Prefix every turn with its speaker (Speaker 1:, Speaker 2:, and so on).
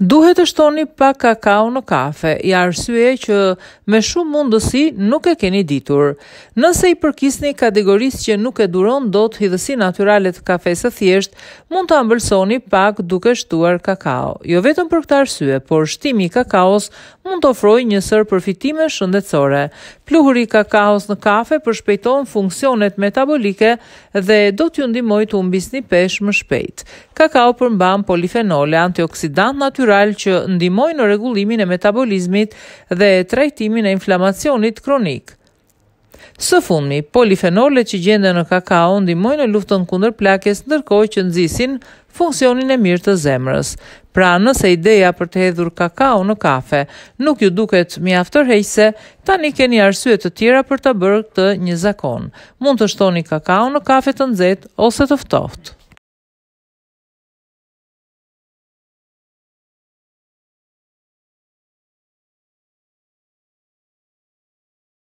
Speaker 1: Duhet të shtoni pa kakao në kafe, i arsye që me shumë mundësi nuk e keni ditur. Nëse i përkisni kategorisë që nuk e duron do të hidhësi naturalet kafe së thjeshtë, mund të ambëlsoni pak duke shtuar kakao. Jo vetëm për këtë arsye, por shtimi i kakaos mund të ofrojë një sër përfitime shëndetësore. Pluhuri i kakaos në kafe përshpejton funksionet metabolike dhe do t'ju ndihmojë të humbisni peshë më shpejt. Kakao përmban polifenole, antioksidant natyral natyral që ndimojnë në regullimin e metabolizmit dhe trajtimin e inflamacionit kronik. Së fundmi, polifenolet që gjende në kakao ndimojnë në luftën kundër plakjes ndërkoj që nëzisin funksionin e mirë të zemrës. Pra nëse ideja për të hedhur kakao në kafe nuk ju duket mi aftërhejse, tani keni arsyet të tjera për të bërë këtë një zakon. Mund të shtoni kakao në kafe të nëzet ose të ftoftë.